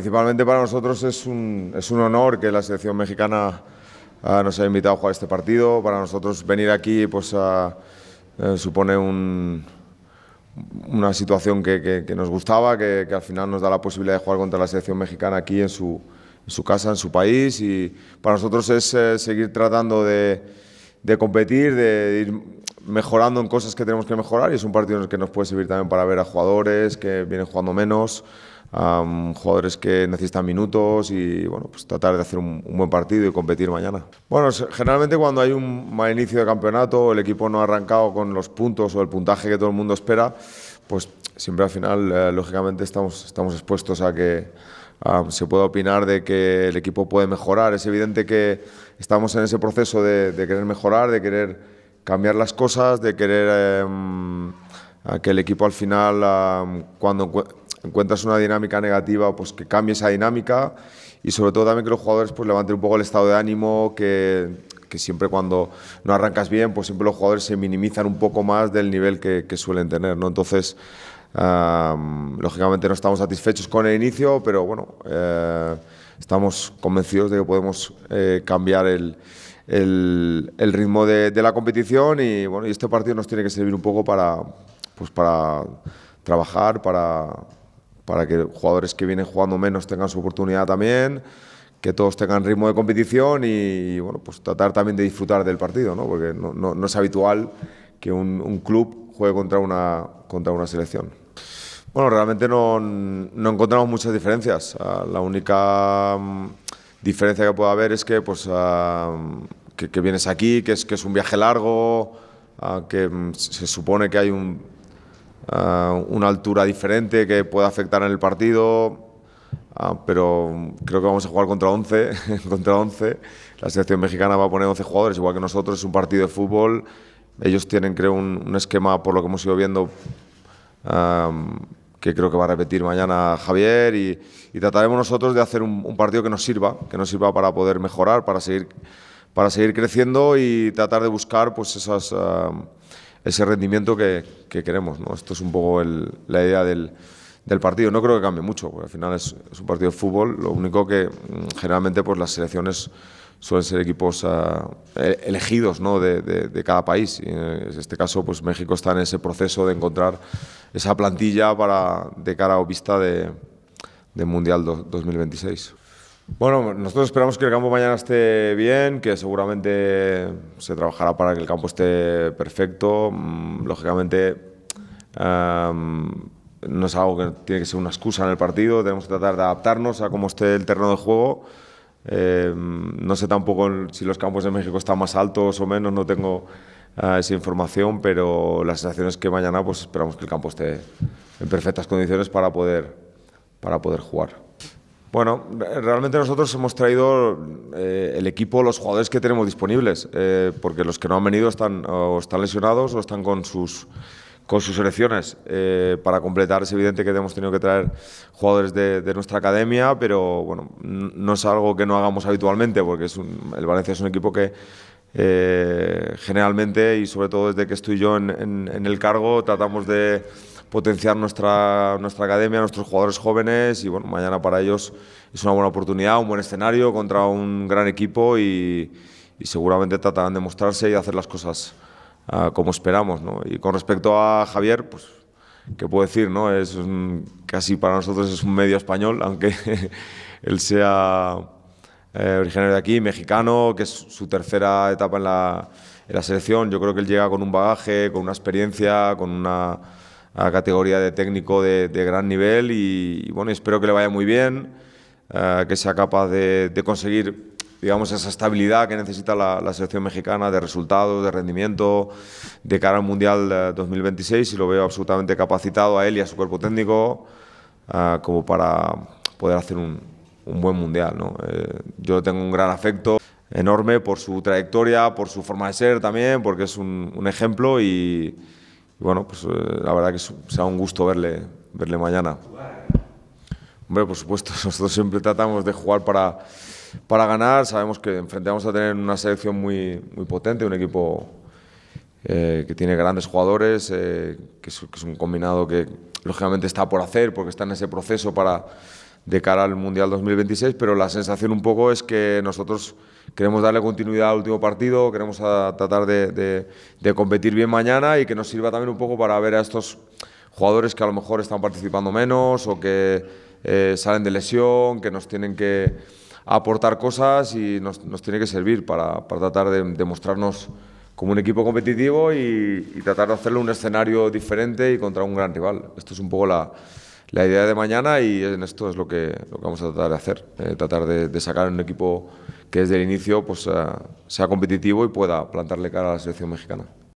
principalmente para nosotros es un, honor que la selección mexicana ah, nos haya invitado a jugar este partido. Para nosotros venir aquí pues, ah, eh, supone una situación que, nos gustaba, que, al final nos da la posibilidad de jugar contra la selección mexicana aquí en su, casa, en su país. Y para nosotros es eh, seguir tratando de, competir, de, ir mejorando en cosas que tenemos que mejorar y es un partido que nos puede servir también para ver a jugadores que vienen jugando menos, Mm, jugadores que necesitan minutos y bueno, pues tratar de hacer un, buen partido y competir mañana. Bueno, generalmente cuando hay un mal inicio de campeonato, el equipo no ha arrancado con los puntos o el puntaje que todo el mundo espera, pues siempre al final, eh, lógicamente, estamos, estamos expuestos a que se pueda opinar de que el equipo puede mejorar. Es evidente que estamos en ese proceso de, querer mejorar, de querer cambiar las cosas, de querer em, que el equipo al final, cuando encuentras una dinámica negativa, pues que cambie esa dinámica y sobre todo también que los jugadores pues levanten un poco el estado de ánimo, que, que siempre cuando no arrancas bien, pues siempre los jugadores se minimizan un poco más del nivel que, suelen tener, ¿no? Entonces, lógicamente no estamos satisfechos con el inicio, pero bueno, eh, estamos convencidos de que podemos eh, cambiar el, el, ritmo de, de, la competición y bueno, y este partido nos tiene que servir un poco para, pues para trabajar, para para que jugadores que vienen jugando menos tengan su oportunidad también, que todos tengan ritmo de competición y, bueno, pues tratar también de disfrutar del partido, Porque no, es habitual que un, club juegue contra una, contra una selección. Bueno, realmente no, encontramos muchas diferencias. Ah, la única mm, diferencia que puede haber es que, pues, ah, vienes aquí, que es, que es un viaje largo, ah, que mm, se supone que hay un Ah, una altura diferente que pueda afectar en el partido. Ah, pero creo que vamos a jugar contra 11, contra 11. La selección mexicana va a poner 11 jugadores, igual que nosotros, es un partido de fútbol. Ellos tienen, creo, un, esquema, por lo que hemos ido viendo, que creo que va a repetir mañana Javier y, trataremos nosotros de hacer un, partido que nos sirva, que nos sirva para poder mejorar, para seguir, para seguir creciendo y tratar de buscar pues esas, ese rendimiento que, queremos. ¿no? Esto es un poco la idea del, partido. No creo que cambie mucho, porque al final es, un partido de fútbol. Lo único que mm, generalmente pues, las selecciones suelen ser equipos ah, e, elegidos ¿no? de, cada país. Eh, en este caso, pues México está en ese proceso de encontrar esa plantilla para, de cara o vista de, Mundial 2026. Bueno, nosotros esperamos que el campo mañana esté bien, que seguramente se trabajará para que el campo esté perfecto. Mm, lógicamente, no es algo que tiene que ser una excusa en el partido, tenemos que tratar de adaptarnos a cómo esté el terreno de juego. Eh, no sé tampoco si los campos de México están más altos o menos, no tengo ah, esa información, pero la sensación es que mañana pues, esperamos que el campo esté en perfectas condiciones para poder, para poder jugar. Bueno, realmente nosotros hemos traído eh, el equipo, los jugadores que tenemos disponibles, eh, porque los que no han venido están, o están lesionados o están con sus, con sus selecciones. Eh, para completar es evidente que hemos tenido que traer jugadores de, nuestra academia, pero bueno, no es algo que no hagamos habitualmente, porque es el Valencia es un equipo que generalmente y sobre todo desde que estoy yo en el cargo tratamos de potenciar nuestra, nuestra academia, nuestros jugadores jóvenes y bueno, mañana para ellos es una buena oportunidad, un buen escenario contra un gran equipo y, seguramente tratarán de mostrarse y hacer las cosas ah, como esperamos. Y con respecto a Javier, pues ¿qué puedo decir? No? Es casi para nosotros es un medio español, aunque él sea eh, originario de aquí, mexicano, que es su tercera etapa en la, en la selección. Yo creo que él llega con un bagaje, con una experiencia, con una a categoría de técnico de, gran nivel y, bueno, espero que le vaya muy bien, eh, que sea capaz de, conseguir digamos, esa estabilidad que necesita la, selección mexicana de resultados, de rendimiento, de cara al Mundial 2026 eh, y lo veo absolutamente capacitado a él y a su cuerpo técnico eh, como para poder hacer un, buen Mundial. ¿no? yo tengo un gran afecto enorme por su trayectoria, por su forma de ser también, porque es un ejemplo y y bueno, pues eh, la verdad que será un gusto verle, verle mañana. Hombre, por supuesto, nosotros siempre tratamos de jugar para, para ganar. Sabemos que enfrentamos a tener una selección muy, muy potente, un equipo eh, que tiene grandes jugadores, eh, que, es, un combinado que lógicamente está por hacer porque está en ese proceso para, de cara al Mundial 2026, pero la sensación un poco es que nosotros queremos darle continuidad al último partido, queremos ah, tratar de, competir bien mañana y que nos sirva también un poco para ver a estos jugadores que a lo mejor están participando menos o que eh, salen de lesión, que nos tienen que aportar cosas y nos, tiene que servir para, tratar de, mostrarnos como un equipo competitivo y, y tratar de hacerle un escenario diferente y contra un gran rival. Esto es un poco la, la idea de mañana y en esto es lo que, lo vamos a tratar de hacer, eh, tratar de, sacar un equipo que desde el inicio pues, ah, sea competitivo y pueda plantarle cara a la selección mexicana.